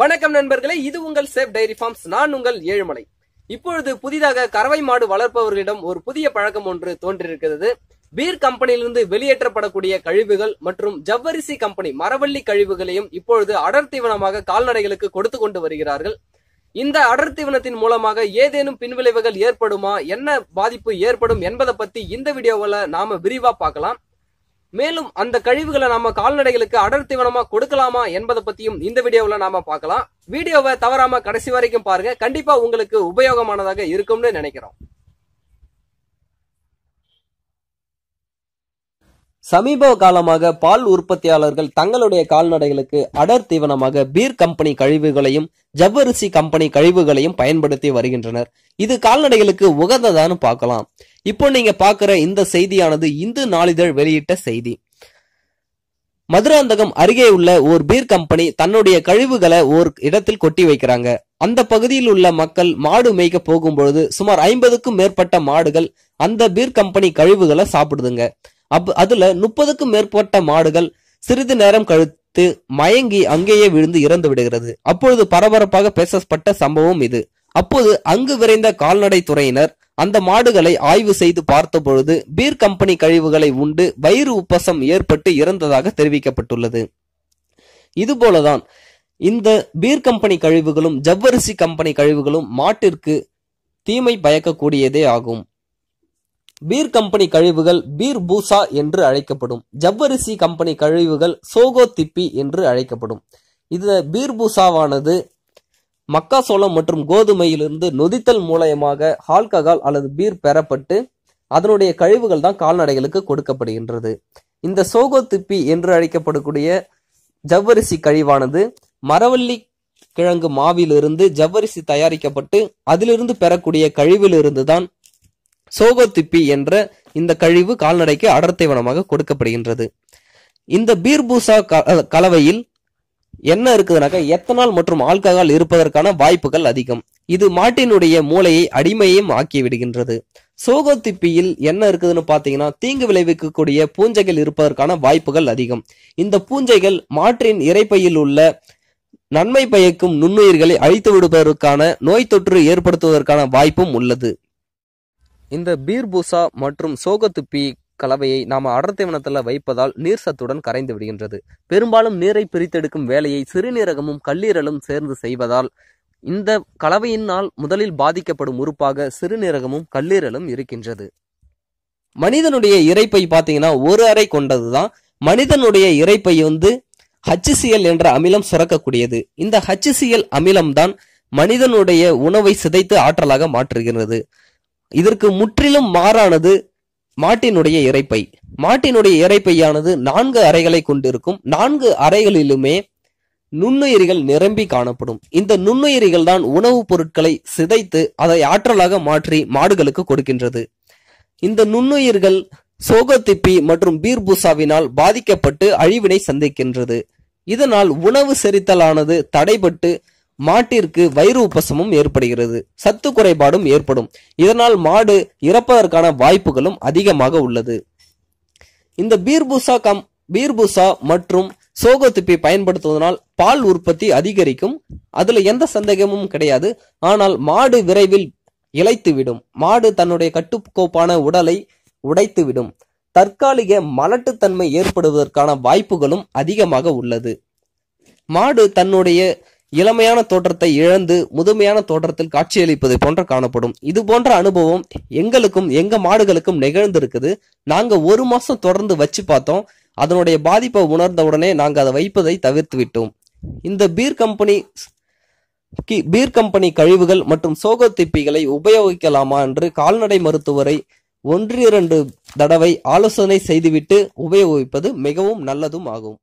வணக்கம் நண்பர்களே இது உங்கள் சேஃப் டைரி ஃபார்ம்ஸ் நான் உங்கள் ஏழுமலை இப்பொழுது புதிதாக கறவை மாடு வளர்ப்பவர்களிடம் ஒரு புதிய பழக்கம் ஒன்று தோன்றியிருக்கிறது பீர் கம்பெனியிலிருந்து வெளியேற்றப்படக்கூடிய கழிவுகள் மற்றும் ஜவ்வரிசி கம்பெனி மரவள்ளி கழிவுகளையும் இப்பொழுது அடர்த்தீவனமாக கால்நடைகளுக்கு கொடுத்து கொண்டு வருகிறார்கள் இந்த அடர்த்தீவனத்தின் மூலமாக ஏதேனும் பின்விளைவுகள் ஏற்படுமா என்ன பாதிப்பு ஏற்படும் என்பதை பத்தி இந்த வீடியோவில் நாம விரிவா பார்க்கலாம் மேலும் அந்த கழிவுகளை நாம கால்நடைகளுக்கு அடர் தீவனமா கொடுக்கலாமா என்பதை பத்தியும் இந்த வீடியோவில் நாம பார்க்கலாம் வீடியோவை தவறாம கடைசி வரைக்கும் பாருங்க கண்டிப்பா உங்களுக்கு உபயோகமானதாக இருக்கும்னு நினைக்கிறோம் சமீப காலமாக பால் உற்பத்தியாளர்கள் தங்களுடைய கால்நடைகளுக்கு அடர் தீவனமாக பீர் கம்பெனி கழிவுகளையும் ஜவ்வரிசி கம்பெனி கழிவுகளையும் பயன்படுத்தி வருகின்றனர் இது கால்நடைகளுக்கு உகந்ததான்னு பார்க்கலாம் இப்போ நீங்க பாக்குற இந்த செய்தியானது இந்து நாளிதழ் வெளியிட்ட செய்தி மதுராந்தகம் அருகே உள்ள ஓர் பீர் கம்பெனி தன்னுடைய கழிவுகளை ஓர் இடத்தில் கொட்டி வைக்கிறாங்க அந்த பகுதியில் உள்ள மக்கள் மாடு மேய்க்க போகும்பொழுது சுமார் ஐம்பதுக்கும் மேற்பட்ட மாடுகள் அந்த பீர் கம்பெனி கழிவுகளை சாப்பிடுதுங்க அப் அதுல முப்பதுக்கும் மேற்பட்ட மாடுகள் சிறிது நேரம் கழித்து மயங்கி அங்கேயே விழுந்து இறந்து விடுகிறது அப்பொழுது பரபரப்பாக பேசப்பட்ட சம்பவம் இது அப்போது அங்கு விரைந்த கால்நடை துறையினர் அந்த மாடுகளை ஆய்வு செய்து பார்த்தபொழுது பீர் கம்பெனி கழிவுகளை உண்டு வயிறு உப்பசம் ஏற்பட்டு இறந்ததாக தெரிவிக்கப்பட்டுள்ளது இதுபோலதான் இந்த பீர் கம்பெனி கழிவுகளும் ஜவ்வரிசி கம்பெனி கழிவுகளும் மாட்டிற்கு தீமை பயக்கக்கூடியதே ஆகும் பீர் கம்பெனி கழிவுகள் பீர் பூசா என்று அழைக்கப்படும் ஜவ்வரிசி கம்பெனி கழிவுகள் சோகோ திப்பி என்று அழைக்கப்படும் இது பீர் பூசாவானது மக்காசோளம் மற்றும் கோதுமையிலிருந்து நொதித்தல் மூலயமாக ஆல்கஹால் அல்லது பீர் பெறப்பட்டு அதனுடைய கழிவுகள் தான் கால்நடைகளுக்கு கொடுக்கப்படுகின்றது இந்த சோகோ திப்பி என்று அழைக்கப்படக்கூடிய ஜவ்வரிசி கழிவானது மரவள்ளி கிழங்கு மாவிலிருந்து ஜவ்வரிசி தயாரிக்கப்பட்டு அதிலிருந்து பெறக்கூடிய கழிவிலிருந்து தான் சோகோ திப்பி என்ற இந்த கழிவு கால்நடைக்கு அடர்த்தைவனமாக கொடுக்கப்படுகின்றது இந்த பீர்பூசா கலவையில் என்ன இருக்குதுனாக்கா எத்தனால் மற்றும் ஆல்கஹால் இருப்பதற்கான வாய்ப்புகள் அதிகம் இது மாட்டினுடைய மூளையை அடிமையும் ஆக்கி விடுகின்றது சோகோத்திப்பியில் என்ன இருக்குதுன்னு பார்த்தீங்கன்னா தீங்கு விளைவிக்கக்கூடிய பூஞ்சைகள் இருப்பதற்கான வாய்ப்புகள் அதிகம் இந்த பூஞ்சைகள் மாற்றின் இறைப்பையில் உள்ள நன்மை பயக்கும் நுண்ணுயிர்களை அழித்து விடுவதற்கான நோய் தொற்று ஏற்படுத்துவதற்கான வாய்ப்பும் உள்ளது இந்த பீர்பூசா மற்றும் சோகத்துப்பி கலவையை நாம் அடர்த்தி வைப்பதால் நீர் சத்துடன் கரைந்து விடுகின்றது பெரும்பாலும் நீரை பிரித்தெடுக்கும் வேலையை சிறுநீரகமும் கல்லீரலும் சேர்ந்து செய்வதால் இந்த கலவையினால் முதலில் பாதிக்கப்படும் உறுப்பாக சிறுநீரகமும் கல்லீரலும் இருக்கின்றது மனிதனுடைய இறைப்பை பார்த்தீங்கன்னா ஒரு அறை கொண்டதுதான் மனிதனுடைய இறைப்பை வந்து ஹச்சிசிஎல் என்ற அமிலம் சுரக்கக்கூடியது இந்த ஹச்சிசிஎல் அமிலம்தான் மனிதனுடைய உணவை சிதைத்து ஆற்றலாக மாற்றுகிறது இதற்கு முற்றிலும் மாறானது மாட்டினுடைய இறைப்பை மாட்டினுடைய இறைப்பையானது நான்கு அறைகளை கொண்டிருக்கும் நான்கு அறைகளிலுமே நுண்ணுயிரிகள் நிரம்பி காணப்படும் இந்த நுண்ணுயிரிகள் தான் உணவுப் பொருட்களை சிதைத்து அதை ஆற்றலாக மாற்றி மாடுகளுக்கு கொடுக்கின்றது இந்த நுண்ணுயிர்கள் சோகத்திப்பி மற்றும் பீர்பூசாவினால் பாதிக்கப்பட்டு அழிவினை சந்திக்கின்றது இதனால் உணவு செரித்தலானது தடைபட்டு மாட்டிற்கு வயிறு உப்பசமும் ஏற்படுகிறது சத்து குறைபாடும் ஏற்படும் இதனால் மாடு இறப்பதற்கான வாய்ப்புகளும் அதிகமாக உள்ளது இந்த பீர்பூசா கம் பீர்பூசா மற்றும் சோகத்துப்பை பயன்படுத்துவதனால் பால் உற்பத்தி அதிகரிக்கும் அதுல எந்த சந்தேகமும் கிடையாது ஆனால் மாடு விரைவில் இழைத்துவிடும் மாடு தன்னுடைய கட்டுக்கோப்பான உடலை உடைத்துவிடும் தற்காலிக மலட்டுத்தன்மை ஏற்படுவதற்கான வாய்ப்புகளும் அதிகமாக உள்ளது மாடு தன்னுடைய இளமையான தோற்றத்தை இழந்து முதுமையான தோற்றத்தில் காட்சியளிப்பது போன்ற காணப்படும் இது போன்ற அனுபவம் எங்களுக்கும் எங்க மாடுகளுக்கும் நிகழ்ந்திருக்குது நாங்க ஒரு மாசம் தொடர்ந்து வச்சு பார்த்தோம் அதனுடைய பாதிப்பை உணர்ந்தவுடனே நாங்க அதை வைப்பதை தவிர்த்து விட்டோம் இந்த பீர் கம்பெனி பீர் கம்பெனி கழிவுகள் மற்றும் சோக திப்பிகளை உபயோகிக்கலாமா என்று கால்நடை மருத்துவரை ஒன்றிரண்டு தடவை ஆலோசனை செய்துவிட்டு உபயோகிப்பது மிகவும் நல்லதும் ஆகும்